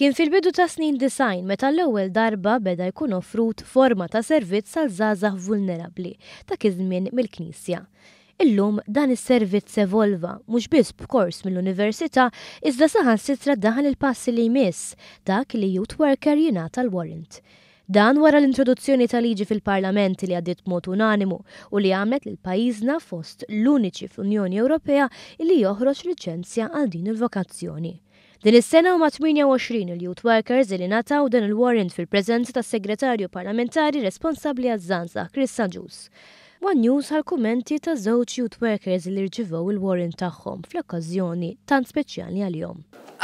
Kien fil-bidu ta' snin design meta l-ewwel darba beda jkun offrut forma ta' servizz għal żgħażagħ vulnerabbli ta' kizmin mill-Knisja. Illum dan is-servizz evolva mhux biss b'kors mill-università iżda saħan sitra daħan il-passi li jmiss dak li youth worker jingħata l-warrant. Dan wara l-introduzzjoni ta' liġi fil-Parlament li għaddit mod unanimu u li għamlet l pajjiżna fost l-uniċi fl-Unjoni Ewropea li joħroġ liċenzja għal din il-vokazzjoni. Din is-sena huma 28 il-youth workers li nataw dan il-warrant fil-preżenza tas-segretarju parlamentari responsabbli għaż-żanza Chris Sanjus. One News għal kummenti ta' żewġ youth workers li rċivew il-warrant tagħhom fl-okkażjoni tant speċjali għal-jom.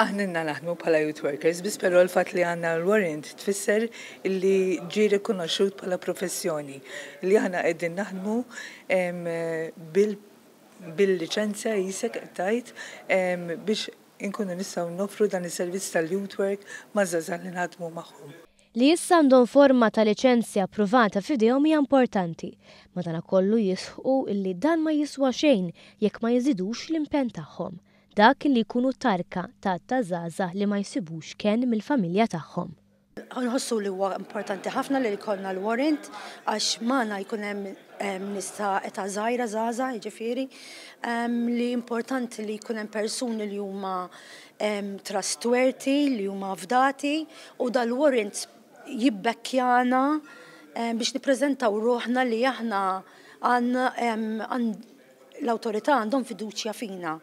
Aħninna naħdmu bħala youth workers, biss però l-fatt li għandna l-warrant tfisser li ġi rikonoxxut bħala professjoni li aħna qegħdin naħdmu bil-liċenzja jisek tajt biex inkunu nistaw nofru dan is-servizz tal-youthwork ma' zazan li nħadmu magħhom. Li issa għandhom forma ta' liċenzja approvata f'idejhom hija importanti, madanakollu jisħu illi dan ma jiswa xejn jekk ma jizidux l-impenn tagħhom dak li jkunu tarka ta' tażaza li ma jsibux ken mill-familja tagħhom nħossu li huwa importanti ħafna li jkollna l-warrant għax mana jkun hemm eh, nista eta zaħira zaħza jiġifieri ehm, li importanti li jkun hemm persuni li huma ehm, trustworthy, li huma fdati u dal-warrant jibbekkjana ehm, biex nippreżentaw ruħna li aħna għan l-autorità għandhom fiduċja fina.